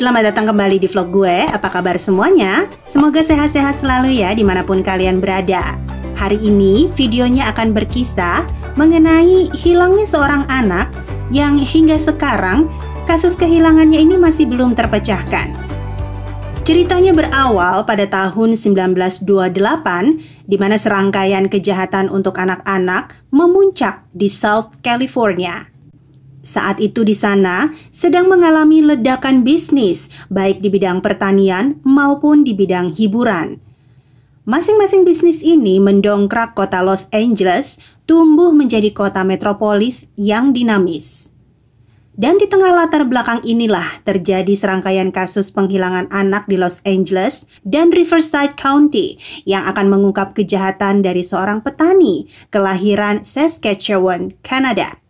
Selamat datang kembali di vlog gue, apa kabar semuanya? Semoga sehat-sehat selalu ya dimanapun kalian berada Hari ini videonya akan berkisah mengenai hilangnya seorang anak yang hingga sekarang kasus kehilangannya ini masih belum terpecahkan Ceritanya berawal pada tahun 1928 di mana serangkaian kejahatan untuk anak-anak memuncak di South California saat itu di sana sedang mengalami ledakan bisnis baik di bidang pertanian maupun di bidang hiburan. Masing-masing bisnis ini mendongkrak kota Los Angeles tumbuh menjadi kota metropolis yang dinamis. Dan di tengah latar belakang inilah terjadi serangkaian kasus penghilangan anak di Los Angeles dan Riverside County yang akan mengungkap kejahatan dari seorang petani kelahiran Saskatchewan, Kanada.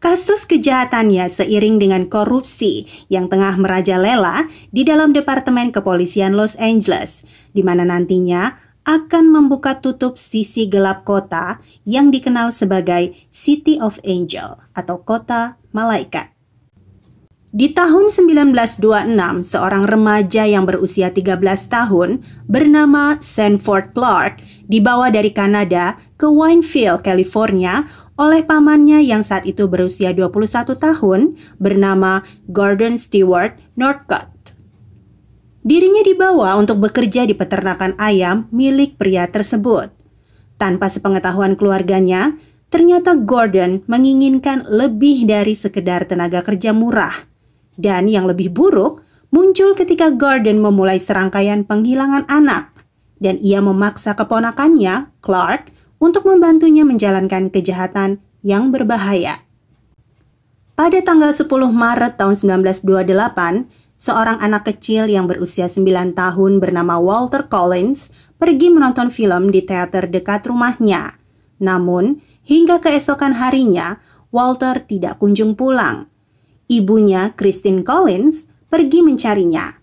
Kasus kejahatannya seiring dengan korupsi yang tengah merajalela di dalam Departemen Kepolisian Los Angeles, di mana nantinya akan membuka tutup sisi gelap kota yang dikenal sebagai City of Angel atau kota malaikat. Di tahun 1926, seorang remaja yang berusia 13 tahun bernama Sanford Clark dibawa dari Kanada ke Winefield, California oleh pamannya yang saat itu berusia 21 tahun bernama Gordon Stewart Northcott. Dirinya dibawa untuk bekerja di peternakan ayam milik pria tersebut. Tanpa sepengetahuan keluarganya, ternyata Gordon menginginkan lebih dari sekedar tenaga kerja murah. Dan yang lebih buruk, muncul ketika Gordon memulai serangkaian penghilangan anak. Dan ia memaksa keponakannya, Clark, untuk membantunya menjalankan kejahatan yang berbahaya. Pada tanggal 10 Maret tahun 1928, seorang anak kecil yang berusia 9 tahun bernama Walter Collins pergi menonton film di teater dekat rumahnya. Namun, hingga keesokan harinya, Walter tidak kunjung pulang. Ibunya, Christine Collins, pergi mencarinya.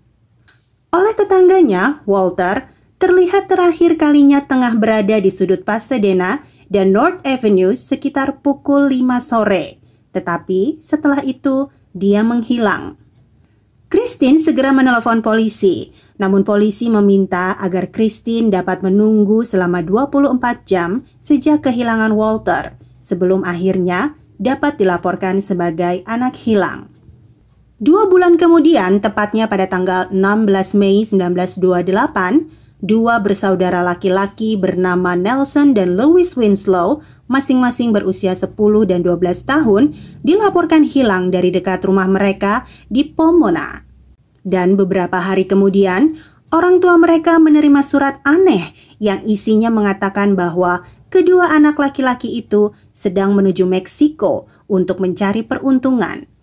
Oleh tetangganya, Walter terlihat terakhir kalinya tengah berada di sudut Pasadena dan North Avenue sekitar pukul 5 sore. Tetapi setelah itu dia menghilang. Christine segera menelepon polisi, namun polisi meminta agar Christine dapat menunggu selama 24 jam sejak kehilangan Walter sebelum akhirnya dapat dilaporkan sebagai anak hilang. Dua bulan kemudian, tepatnya pada tanggal 16 Mei 1928, dua bersaudara laki-laki bernama Nelson dan Louis Winslow, masing-masing berusia 10 dan 12 tahun, dilaporkan hilang dari dekat rumah mereka di Pomona. Dan beberapa hari kemudian, orang tua mereka menerima surat aneh yang isinya mengatakan bahwa kedua anak laki-laki itu sedang menuju Meksiko untuk mencari peruntungan.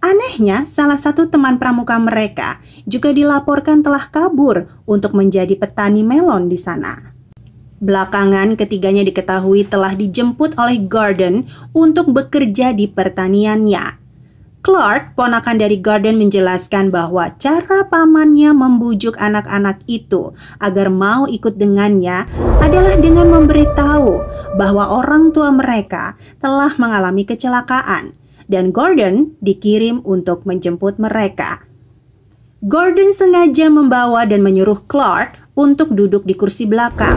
Anehnya, salah satu teman pramuka mereka juga dilaporkan telah kabur untuk menjadi petani melon di sana. Belakangan, ketiganya diketahui telah dijemput oleh Gordon untuk bekerja di pertaniannya. Clark, ponakan dari Gordon menjelaskan bahwa cara pamannya membujuk anak-anak itu agar mau ikut dengannya adalah dengan memberitahu bahwa orang tua mereka telah mengalami kecelakaan dan Gordon dikirim untuk menjemput mereka. Gordon sengaja membawa dan menyuruh Clark untuk duduk di kursi belakang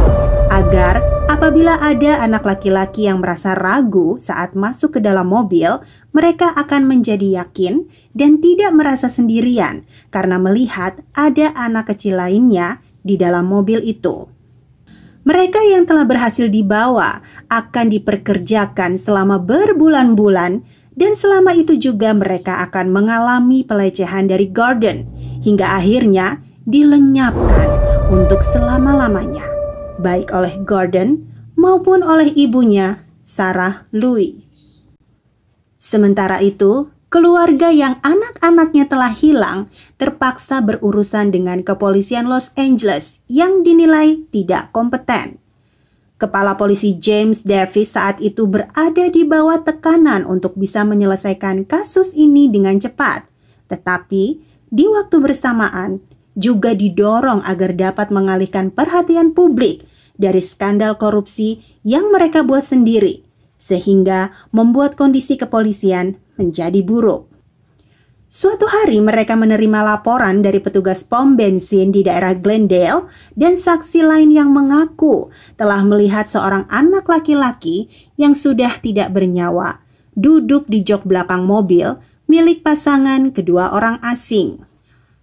agar apabila ada anak laki-laki yang merasa ragu saat masuk ke dalam mobil, mereka akan menjadi yakin dan tidak merasa sendirian karena melihat ada anak kecil lainnya di dalam mobil itu. Mereka yang telah berhasil dibawa akan diperkerjakan selama berbulan-bulan dan selama itu juga mereka akan mengalami pelecehan dari Gordon hingga akhirnya dilenyapkan untuk selama-lamanya, baik oleh Gordon maupun oleh ibunya, Sarah Louis. Sementara itu, keluarga yang anak-anaknya telah hilang terpaksa berurusan dengan kepolisian Los Angeles yang dinilai tidak kompeten. Kepala polisi James Davis saat itu berada di bawah tekanan untuk bisa menyelesaikan kasus ini dengan cepat, tetapi di waktu bersamaan juga didorong agar dapat mengalihkan perhatian publik dari skandal korupsi yang mereka buat sendiri, sehingga membuat kondisi kepolisian menjadi buruk. Suatu hari mereka menerima laporan dari petugas pom bensin di daerah Glendale dan saksi lain yang mengaku telah melihat seorang anak laki-laki yang sudah tidak bernyawa duduk di jok belakang mobil milik pasangan kedua orang asing.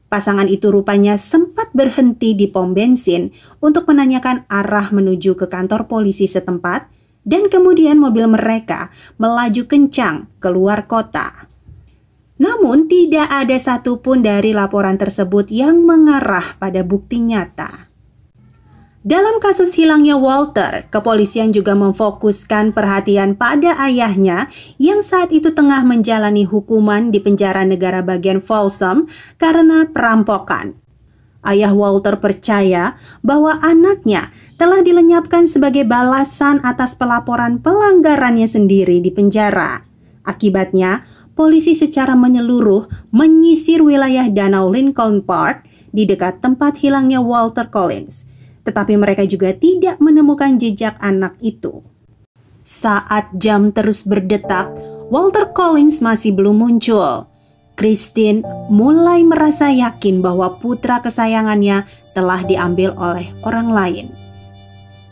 Pasangan itu rupanya sempat berhenti di pom bensin untuk menanyakan arah menuju ke kantor polisi setempat dan kemudian mobil mereka melaju kencang keluar kota. Namun, tidak ada satupun dari laporan tersebut yang mengarah pada bukti nyata. Dalam kasus hilangnya Walter, kepolisian juga memfokuskan perhatian pada ayahnya yang saat itu tengah menjalani hukuman di penjara negara bagian Folsom karena perampokan. Ayah Walter percaya bahwa anaknya telah dilenyapkan sebagai balasan atas pelaporan pelanggarannya sendiri di penjara. Akibatnya, polisi secara menyeluruh menyisir wilayah Danau Lincoln Park di dekat tempat hilangnya Walter Collins, tetapi mereka juga tidak menemukan jejak anak itu. Saat jam terus berdetak, Walter Collins masih belum muncul. Christine mulai merasa yakin bahwa putra kesayangannya telah diambil oleh orang lain.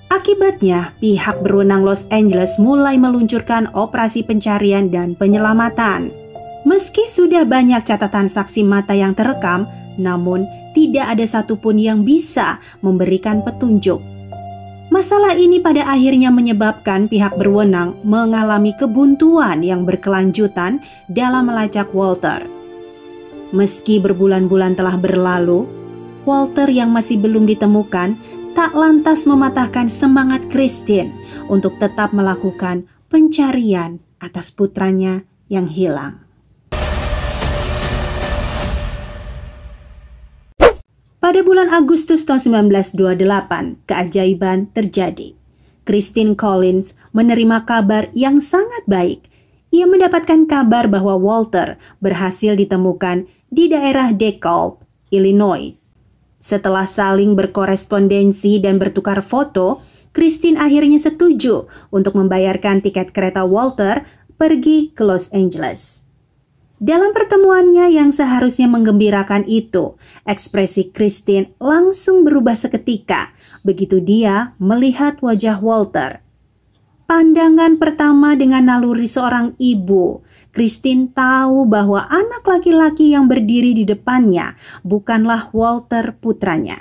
Akibatnya, pihak berwenang Los Angeles mulai meluncurkan operasi pencarian dan penyelamatan. Meski sudah banyak catatan saksi mata yang terekam, namun tidak ada satupun yang bisa memberikan petunjuk. Masalah ini pada akhirnya menyebabkan pihak berwenang mengalami kebuntuan yang berkelanjutan dalam melacak Walter. Meski berbulan-bulan telah berlalu, Walter yang masih belum ditemukan tak lantas mematahkan semangat Christine untuk tetap melakukan pencarian atas putranya yang hilang. Pada bulan Agustus tahun 1928, keajaiban terjadi. Christine Collins menerima kabar yang sangat baik. Ia mendapatkan kabar bahwa Walter berhasil ditemukan di daerah DeKalb, Illinois. Setelah saling berkorespondensi dan bertukar foto, Christine akhirnya setuju untuk membayarkan tiket kereta Walter pergi ke Los Angeles. Dalam pertemuannya yang seharusnya menggembirakan itu, ekspresi Christine langsung berubah seketika begitu dia melihat wajah Walter. Pandangan pertama dengan naluri seorang ibu, Christine tahu bahwa anak laki-laki yang berdiri di depannya bukanlah Walter putranya.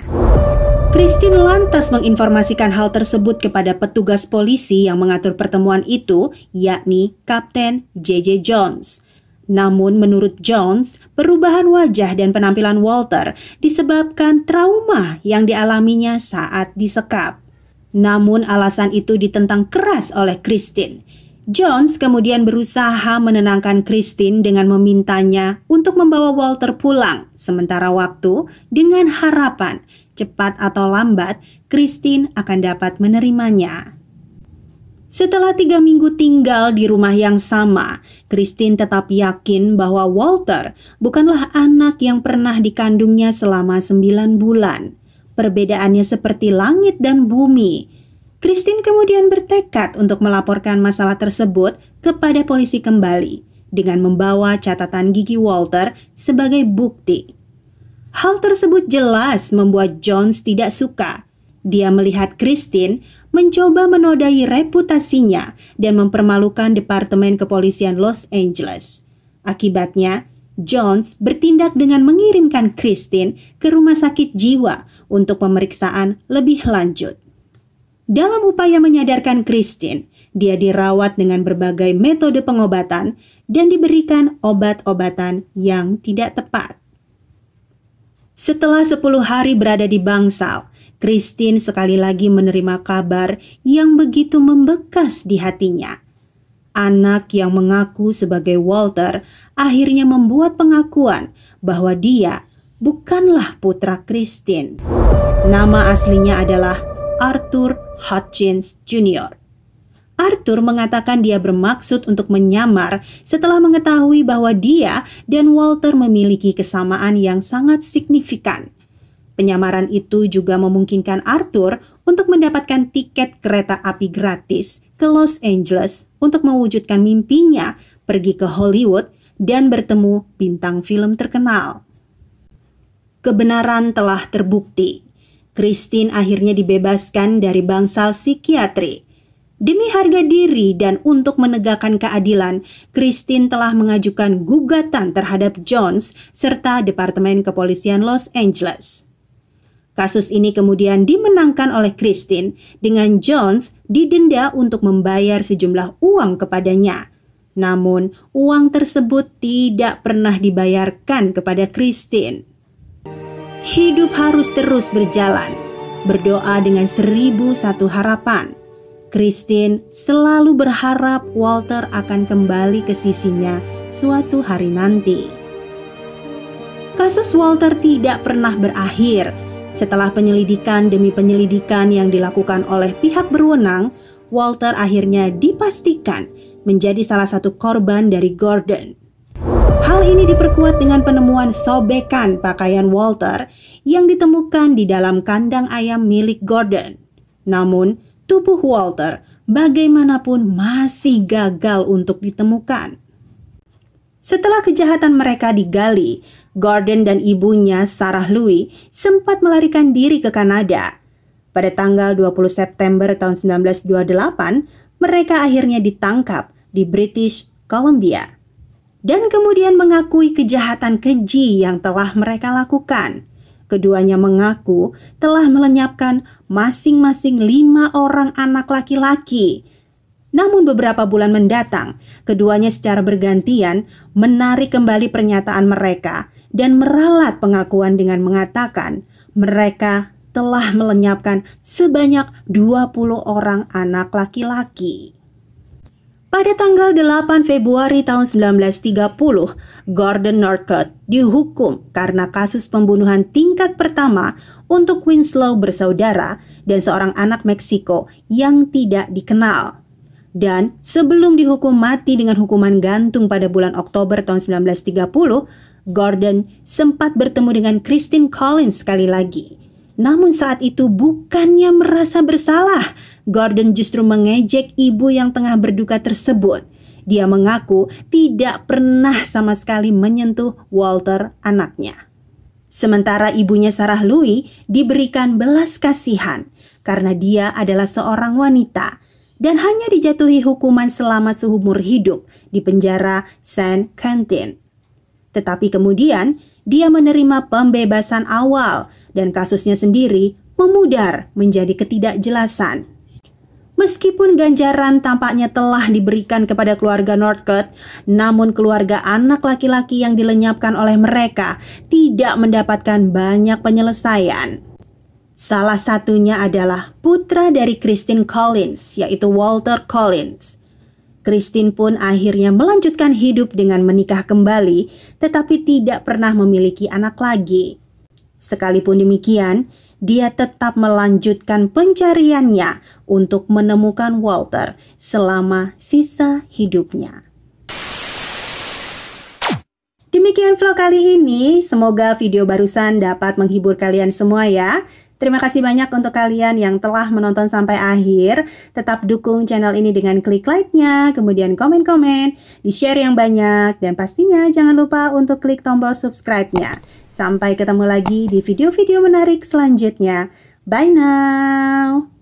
Christine lantas menginformasikan hal tersebut kepada petugas polisi yang mengatur pertemuan itu, yakni Kapten JJ Jones. Namun menurut Jones, perubahan wajah dan penampilan Walter disebabkan trauma yang dialaminya saat disekap. Namun alasan itu ditentang keras oleh Christine. Jones kemudian berusaha menenangkan Christine dengan memintanya untuk membawa Walter pulang sementara waktu dengan harapan cepat atau lambat Christine akan dapat menerimanya. Setelah tiga minggu tinggal di rumah yang sama, Christine tetap yakin bahwa Walter bukanlah anak yang pernah dikandungnya selama sembilan bulan. Perbedaannya seperti langit dan bumi, Christine kemudian bertekad untuk melaporkan masalah tersebut kepada polisi kembali dengan membawa catatan gigi Walter sebagai bukti. Hal tersebut jelas membuat Jones tidak suka. Dia melihat Christine mencoba menodai reputasinya dan mempermalukan Departemen Kepolisian Los Angeles. Akibatnya, Jones bertindak dengan mengirimkan Christine ke rumah sakit jiwa untuk pemeriksaan lebih lanjut. Dalam upaya menyadarkan Christine, dia dirawat dengan berbagai metode pengobatan dan diberikan obat-obatan yang tidak tepat. Setelah 10 hari berada di bangsal, Christine sekali lagi menerima kabar yang begitu membekas di hatinya. Anak yang mengaku sebagai Walter akhirnya membuat pengakuan bahwa dia bukanlah putra Christine. Nama aslinya adalah Arthur Hutchins Jr. Arthur mengatakan dia bermaksud untuk menyamar setelah mengetahui bahwa dia dan Walter memiliki kesamaan yang sangat signifikan. Penyamaran itu juga memungkinkan Arthur untuk mendapatkan tiket kereta api gratis ke Los Angeles untuk mewujudkan mimpinya pergi ke Hollywood dan bertemu bintang film terkenal. Kebenaran telah terbukti Christine akhirnya dibebaskan dari bangsal psikiatri. Demi harga diri dan untuk menegakkan keadilan, Christine telah mengajukan gugatan terhadap Jones serta Departemen Kepolisian Los Angeles. Kasus ini kemudian dimenangkan oleh Christine dengan Jones didenda untuk membayar sejumlah uang kepadanya. Namun, uang tersebut tidak pernah dibayarkan kepada Christine hidup harus terus berjalan. Berdoa dengan seribu satu harapan. Christine selalu berharap Walter akan kembali ke sisinya suatu hari nanti. Kasus Walter tidak pernah berakhir. Setelah penyelidikan demi penyelidikan yang dilakukan oleh pihak berwenang, Walter akhirnya dipastikan menjadi salah satu korban dari Gordon ini diperkuat dengan penemuan sobekan pakaian Walter yang ditemukan di dalam kandang ayam milik Gordon. Namun, tubuh Walter bagaimanapun masih gagal untuk ditemukan. Setelah kejahatan mereka digali, Gordon dan ibunya, Sarah Louis, sempat melarikan diri ke Kanada. Pada tanggal 20 September tahun 1928, mereka akhirnya ditangkap di British Columbia dan kemudian mengakui kejahatan keji yang telah mereka lakukan. Keduanya mengaku telah melenyapkan masing-masing lima orang anak laki-laki. Namun, beberapa bulan mendatang, keduanya secara bergantian menarik kembali pernyataan mereka dan meralat pengakuan dengan mengatakan mereka telah melenyapkan sebanyak 20 orang anak laki-laki. Pada tanggal 8 Februari tahun 1930, Gordon Norcott dihukum karena kasus pembunuhan tingkat pertama untuk Winslow bersaudara dan seorang anak Meksiko yang tidak dikenal. Dan sebelum dihukum mati dengan hukuman gantung pada bulan Oktober tahun 1930, Gordon sempat bertemu dengan Christine Collins sekali lagi namun saat itu bukannya merasa bersalah, Gordon justru mengejek ibu yang tengah berduka tersebut. Dia mengaku tidak pernah sama sekali menyentuh Walter anaknya. Sementara ibunya Sarah Louis diberikan belas kasihan karena dia adalah seorang wanita dan hanya dijatuhi hukuman selama seumur hidup di penjara San Quentin. Tetapi kemudian dia menerima pembebasan awal dan kasusnya sendiri memudar menjadi ketidakjelasan. Meskipun ganjaran tampaknya telah diberikan kepada keluarga Northcote, namun keluarga anak laki-laki yang dilenyapkan oleh mereka tidak mendapatkan banyak penyelesaian. Salah satunya adalah putra dari Christine Collins, yaitu Walter Collins. Christine pun akhirnya melanjutkan hidup dengan menikah kembali, tetapi tidak pernah memiliki anak lagi. Sekalipun demikian, dia tetap melanjutkan pencariannya untuk menemukan Walter selama sisa hidupnya. Demikian vlog kali ini, semoga video barusan dapat menghibur kalian semua ya. Terima kasih banyak untuk kalian yang telah menonton sampai akhir. Tetap dukung channel ini dengan klik like-nya, kemudian komen-komen, di-share yang banyak, dan pastinya jangan lupa untuk klik tombol subscribe-nya. Sampai ketemu lagi di video-video menarik selanjutnya. Bye now!